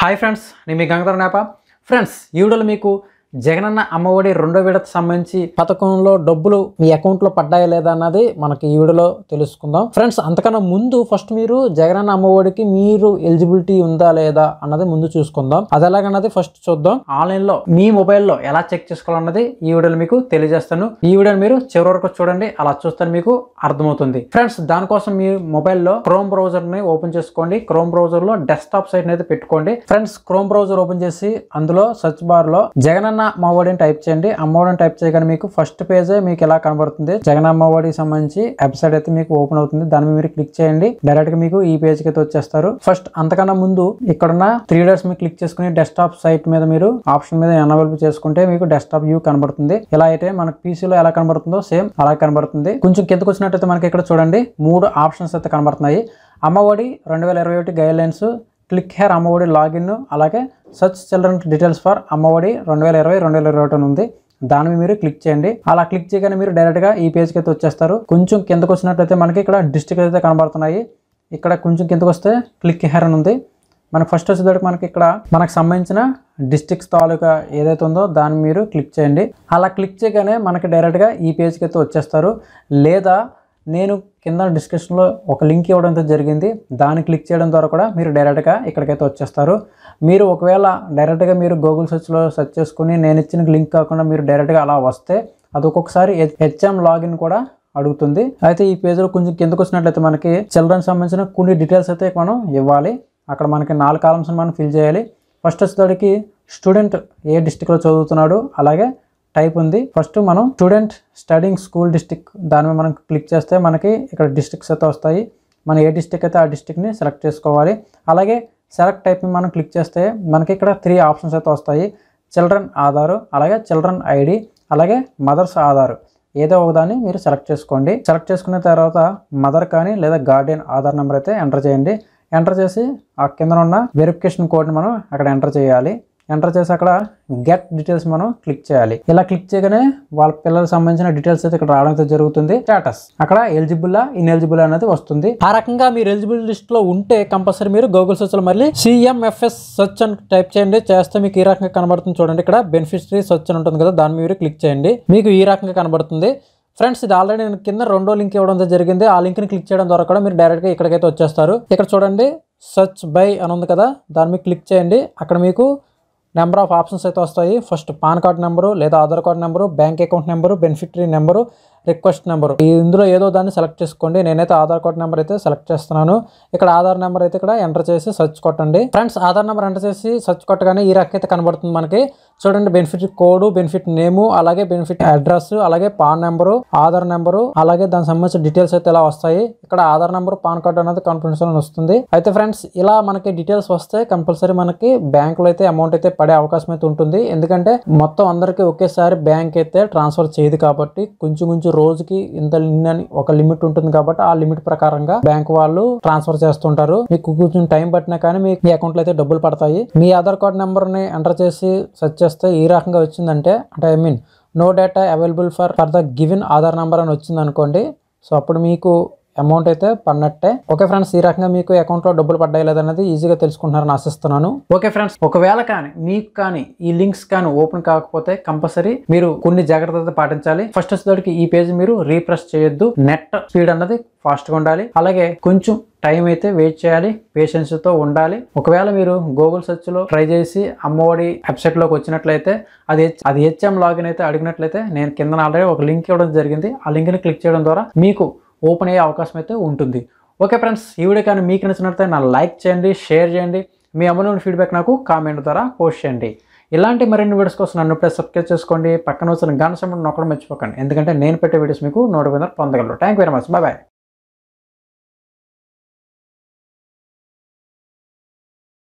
hi friends నేను మీ Gangadhara నేప friends ఈ వీడియోలో మీకు జగనన్న అమ్మఒడి రెండో విడత సంబంధించి పథకంలో డబ్బులు మీ అకౌంట్లో పడ్డాయా లేదా అన్నది మనకి ఈ వీడియోలో తెలుసుకుందాం ఫ్రెండ్స్ అంతకన్నా ముందు ఫస్ట్ మీరు జగనన్న అమ్మఒడికి మీరు ఎలిజిబిలిటీ ఉందా లేదా అన్నది ముందు చూసుకుందాం అది ఎలాగన్నది ఫస్ట్ చూద్దాం ఆన్లైన్లో మీ మొబైల్లో ఎలా చెక్ చేసుకోవాలన్నది ఈ వీడియోలో మీకు తెలియజేస్తాను ఈ వీడియోని మీరు చివరి వరకు చూడండి అలా చూస్తే మీకు అర్థమవుతుంది ఫ్రెండ్స్ దానికోసం మీ మొబైల్లో క్రోమ్ బ్రౌజర్ని ఓపెన్ చేసుకోండి క్రోమ్ బ్రౌజర్లో డెస్క్టాప్ సైట్ అయితే పెట్టుకోండి ఫ్రెండ్స్ క్రోమ్ బ్రౌజర్ ఓపెన్ చేసి అందులో సెర్చ్ బార్లో జగనన్న జగనన్న అమ్మఒడిని టైప్ చేయండి అమ్మఒడిని టైప్ చేయగానే మీకు ఫస్ట్ పేజే మీకు ఎలా కనబడుతుంది జగన్ అమ్మఒడికి సంబంధించి వెబ్సైట్ అయితే మీకు ఓపెన్ అవుతుంది దాని మీద మీరు క్లిక్ చేయండి డైరెక్ట్ గా మీకు ఈ పేజ్ అయితే వచ్చేస్తారు ఫస్ట్ అంతకన్నా ముందు ఇక్కడున్న త్రీ డేస్ మీరు క్లిక్ చేసుకుని డెస్క్టాప్ సైట్ మీద మీరు ఆప్షన్ మీద ఎనవల్ప్ చేసుకుంటే మీకు డెస్క్టాప్ వ్యూ కనబడుతుంది ఇలా అయితే మనకు పీసీలో ఎలా కనబడుతుందో సేమ్ అలా కనబడుతుంది కొంచెం కిందకు అయితే మనకి ఇక్కడ చూడండి మూడు ఆప్షన్స్ అయితే కనబడుతున్నాయి అమ్మఒడి రెండు వేల ఇరవై ఒకటి guidelines click here Ammavodi login అలాగే search children details for Ammavodi రెండు వేల ఇరవై రెండు వేల ఉంది దాని మీరు క్లిక్ చేయండి అలా క్లిక్ చేయగానే మీరు డైరెక్ట్గా ఈ పేజ్కి అయితే వచ్చేస్తారు కొంచెం కిందకు వచ్చినట్లయితే మనకి ఇక్కడ డిస్ట్రిక్ట్ అయితే కనబడుతున్నాయి ఇక్కడ కొంచెం కిందకు వస్తే క్లిక్ హెర్ అని ఉంది మనకు ఫస్ట్ వచ్చేదానికి మనకి ఇక్కడ మనకు సంబంధించిన డిస్టిక్స్ తాలూకా ఏదైతే ఉందో దాన్ని మీరు క్లిక్ చేయండి అలా క్లిక్ చేయగానే మనకి డైరెక్ట్గా ఈ పేజ్కి అయితే వచ్చేస్తారు లేదా నేను కింద డిస్క్రిప్షన్లో ఒక లింక్ ఇవ్వడంతో జరిగింది దాన్ని క్లిక్ చేయడం ద్వారా కూడా మీరు డైరెక్ట్గా ఇక్కడికైతే వచ్చేస్తారు మీరు ఒకవేళ డైరెక్ట్గా మీరు గూగుల్ సెర్చ్లో సెర్చ్ చేసుకుని నేను ఇచ్చిన లింక్ కాకుండా మీరు డైరెక్ట్గా అలా వస్తే అది ఒక్కొక్కసారి హెచ్ఎం లాగిన్ కూడా అడుగుతుంది అయితే ఈ పేజ్లో కొంచెం కిందకు వచ్చినట్లయితే మనకి చిల్డ్రన్ సంబంధించిన కొన్ని డీటెయిల్స్ అయితే మనం ఇవ్వాలి అక్కడ మనకి నాలుగు కాలమ్స్ని మనం ఫిల్ చేయాలి ఫస్ట్ వచ్చేటికి స్టూడెంట్ ఏ డిస్టిక్లో చదువుతున్నాడు అలాగే టైప్ ఉంది ఫస్ట్ మనం స్టూడెంట్ స్టడింగ్ స్కూల్ డిస్టిక్ దాని మనం క్లిక్ చేస్తే మనకి ఇక్కడ డిస్టిక్స్ అయితే వస్తాయి మనం ఏ డిస్టిక్ అయితే ఆ డిస్టిక్ని సెలెక్ట్ చేసుకోవాలి అలాగే సెలెక్ట్ టైప్ మనం క్లిక్ చేస్తే మనకి ఇక్కడ త్రీ ఆప్షన్స్ అయితే వస్తాయి చిల్డ్రన్ ఆధారు అలాగే చిల్డ్రన్ ఐడి అలాగే మదర్స్ ఆధారు ఏదో ఒకదాన్ని మీరు సెలెక్ట్ చేసుకోండి సెలెక్ట్ చేసుకున్న తర్వాత మదర్ కానీ లేదా గార్డియన్ ఆధార్ నెంబర్ అయితే ఎంటర్ చేయండి ఎంటర్ చేసి ఆ కింద ఉన్న వెరిఫికేషన్ కోడ్ని మనం అక్కడ ఎంటర్ చేయాలి ఎంటర్ చేసి అక్కడ గెట్ డీటెయిల్స్ మనం క్లిక్ చేయాలి ఇలా క్లిక్ చేయగానే వాళ్ళ పిల్లలకు సంబంధించిన డీటెయిల్స్ అయితే ఇక్కడ రావడం అయితే జరుగుతుంది స్టేటస్ అక్కడ ఎలిజిబుల్లా ఇన్ఎలిజిబుల్ అనేది వస్తుంది ఆ రకంగా మీరు ఎలిజిబుల్ లిస్ట్ లో ఉంటే కంపల్సరీ మీరు గూగుల్ సెర్చ్ లో మళ్ళీ సిఎంఎఫ్ఎస్ సెర్చ్ అని టైప్ చేయండి చేస్తే మీకు ఈ రకంగా కనబడుతుంది చూడండి ఇక్కడ బెనిఫిషరీ సెర్చ్ అని ఉంటుంది కదా దాని మీరు క్లిక్ చేయండి మీకు ఈ రకంగా కనబడుతుంది ఫ్రెండ్స్ ఇది ఆల్రెడీ నేను కింద రెండో లింక్ ఇవ్వడం జరిగింది ఆ లింక్ని క్లిక్ చేయడం ద్వారా కూడా మీరు డైరెక్ట్గా ఇక్కడికైతే వచ్చేస్తారు ఇక్కడ చూడండి సర్చ్ బై అని ఉంది కదా దాని మీద క్లిక్ చేయండి అక్కడ మీకు నెంబర్ ఆఫ్ ఆప్షన్స్ అయితే వస్తాయి ఫస్ట్ పాన్ కార్డ్ నెంబరు లేదా Aadhaar card number bank account number beneficiary number request number ఈ ఇందులో ఏదో దాన్ని సెలెక్ట్ చేసుకోండి నేనైతే ఆధార్ కార్డ్ నెంబర్ అయితే సెలెక్ట్ చేస్తున్నాను ఇక్కడ ఆధార్ నెంబర్ అయితే ఇక్కడ ఎంటర్ చేసి సెర్చ్ కొట్టండి ఫ్రెండ్స్ ఆధార్ నెంబర్ ఎంటర్ చేసి సెర్చ్ కొట్టగానే ఈ రకైతే కనబడుతుంది మనకి చూడండి బెనిఫిట్ కోడ్ బెనిఫిట్ నేము అలాగే బెనిఫిట్ అడ్రస్ అలాగే పాన్ నెంబరు ఆధార్ నెంబరు అలాగే దానికి సంబంధించిన డీటెయిల్స్ అయితే ఇలా వస్తాయి ఇక్కడ ఆధార్ నెంబర్ పాన్ కార్డు అనేది కంపల్సరీ వస్తుంది అయితే ఫ్రెండ్స్ ఇలా మనకి డీటెయిల్స్ వస్తే కంపల్సరీ మనకి బ్యాంకులో అయితే అమౌంట్ అయితే పడే అవకాశం అయితే ఉంటుంది ఎందుకంటే మొత్తం అందరికీ ఒకేసారి బ్యాంక్ అయితే ట్రాన్స్ఫర్ చేయదు కాబట్టి కొంచెం కొంచెం రోజుకి ఇంత అని ఒక లిమిట్ ఉంటుంది కాబట్టి ఆ లిమిట్ ప్రకారంగా బ్యాంక్ వాళ్ళు ట్రాన్స్ఫర్ చేస్తుంటారు మీకు కొంచెం టైం పట్టినా కానీ మీ అకౌంట్లో అయితే డబ్బులు పడతాయి మీ ఆధార్ కార్డ్ నెంబర్ని ఎంటర్ చేసి సెర్చ్ వస్తే ఈ రకంగా వచ్చిందంటే అంటే I mean no data available for for the given Aadhaar number అని వచ్చింది అనుకోండి సో అప్పుడు మీకు అమౌంట్ అయితే పన్నట్టే ఓకే ఫ్రెండ్స్ ఈ రకంగా మీకు అకౌంట్లో డబ్బులు పడ్డాయి లేదనేది ఈజీగా తెలుసుకుంటున్నారని ఆశిస్తున్నాను ఓకే ఫ్రెండ్స్ ఒకవేళ కానీ మీకు కానీ ఈ లింక్స్ కానీ ఓపెన్ కాకపోతే కంపల్సరీ మీరు కొన్ని జాగ్రత్తలు పాటించాలి ఫస్ట్ వచ్చేసరికి ఈ పేజ్ మీరు రీప్రెస్ చేయొద్దు నెట్ స్పీడ్ అన్నది ఫాస్ట్గా ఉండాలి అలాగే కొంచెం టైం అయితే వెయిట్ చేయాలి తో ఉండాలి ఒకవేళ మీరు గూగుల్ లో ట్రై చేసి అమ్మఒడి లోకి వచ్చినట్లయితే అది అది హెచ్ఎం లాగిన్ అయితే అడిగినట్లయితే నేను కింద ఆల్రెడీ ఒక లింక్ ఇవ్వడం జరిగింది ఆ లింక్ని క్లిక్ చేయడం ద్వారా మీకు ఓపెన్ అయ్యే అవకాశం అయితే ఉంటుంది ఓకే ఫ్రెండ్స్ ఈ వీడియో కానీ మీకు నచ్చినట్లయితే నా లైక్ చేయండి షేర్ చేయండి మీ అమూల్యమైన ఫీడ్బ్యాక్ నాకు కామెంట్ ద్వారా పోస్ట్ చేయండి ఇలాంటి మరిన్ని వీడియోస్ కోసం నన్ను ప్లస్ సబ్స్క్రైబ్ చేసుకోండి పక్కన వచ్చిన గణ సమయం నొక్కడం మర్చిపోకండి ఎందుకంటే నేను పెట్టే వీడియోస్ మీకు నోటిఫికేషన్ పొందగలరు థ్యాంక్ వెరీ మచ్ బాయ్